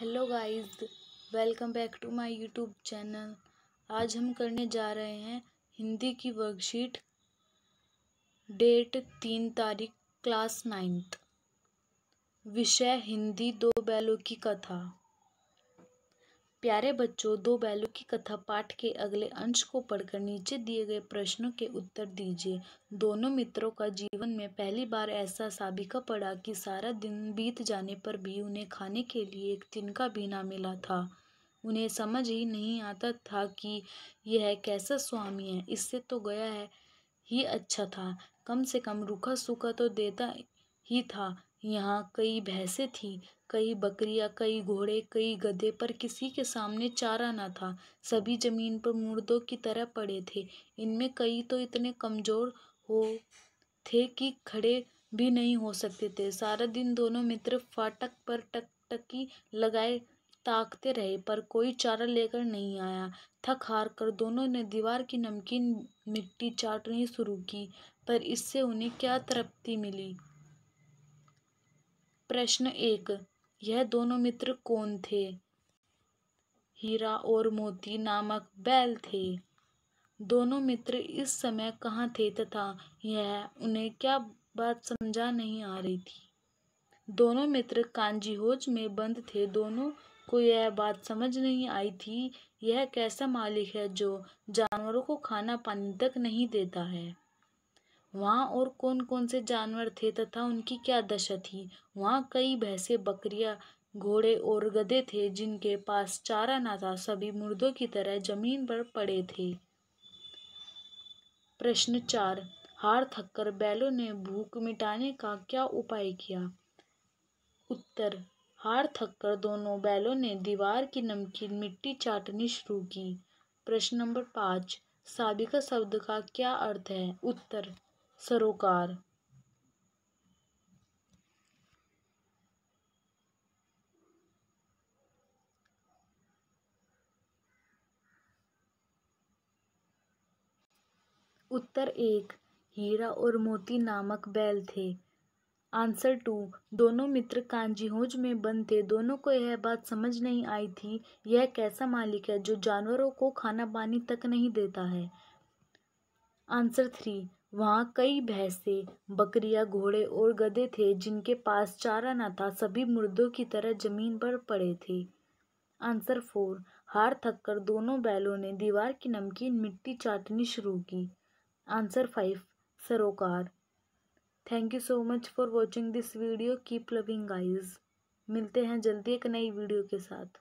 hello guys welcome back to my YouTube channel आज हम करने जा रहे हैं हिंदी की वर्कशीट डेट तीन तारीख क्लास नाइन्थ विषय हिंदी दो बैलों की कथा प्यारे बच्चों दो बैलों की कथा पाठ के अगले अंश को पढ़कर नीचे दिए गए प्रश्नों के उत्तर दीजिए दोनों मित्रों का जीवन में पहली बार ऐसा साबिका पड़ा कि सारा दिन बीत जाने पर भी उन्हें खाने के लिए एक तिनका भी ना मिला था उन्हें समझ ही नहीं आता था कि यह कैसा स्वामी है इससे तो गया है ही अच्छा था कम से कम रूखा सूखा तो देता ही था यहाँ कई भैंसें थीं कई बकरियां कई घोड़े कई गधे पर किसी के सामने चारा न था सभी जमीन पर मुर्दों की तरह पड़े थे इनमें कई तो इतने कमज़ोर हो थे कि खड़े भी नहीं हो सकते थे सारा दिन दोनों मित्र फाटक पर टकटकी लगाए ताकते रहे पर कोई चारा लेकर नहीं आया थक हार कर दोनों ने दीवार की नमकीन मिट्टी चाटनी शुरू की पर इससे उन्हें क्या तृप्ति मिली प्रश्न एक यह दोनों मित्र कौन थे हीरा और मोती नामक बैल थे दोनों मित्र इस समय कहाँ थे तथा यह उन्हें क्या बात समझा नहीं आ रही थी दोनों मित्र कांजीहोज में बंद थे दोनों को यह बात समझ नहीं आई थी यह कैसा मालिक है जो जानवरों को खाना पानी तक नहीं देता है वहाँ और कौन कौन से जानवर थे तथा उनकी क्या दशा थी वहाँ कई भैंसे बकरियाँ घोड़े और गधे थे जिनके पास चारा ना था सभी मुर्दों की तरह जमीन पर पड़े थे प्रश्न चार हार थककर बैलों ने भूख मिटाने का क्या उपाय किया उत्तर हार थककर दोनों बैलों ने दीवार की नमकीन मिट्टी चाटनी शुरू की प्रश्न नंबर पाँच साबिका शब्द का क्या अर्थ है उत्तर सरोकार उत्तर एक हीरा और मोती नामक बैल थे आंसर टू दोनों मित्र कांजीहोज में बंद थे दोनों को यह बात समझ नहीं आई थी यह कैसा मालिक है जो जानवरों को खाना पानी तक नहीं देता है आंसर थ्री वहाँ कई भैंसे बकरियाँ घोड़े और गधे थे जिनके पास चारा न था सभी मुर्दों की तरह जमीन पर पड़े थे आंसर फोर हार थककर दोनों बैलों ने दीवार की नमकीन मिट्टी चाटनी शुरू की आंसर फाइव सरोकार thank you so much for watching this video keep loving guys मिलते हैं जल्दी एक नई वीडियो के साथ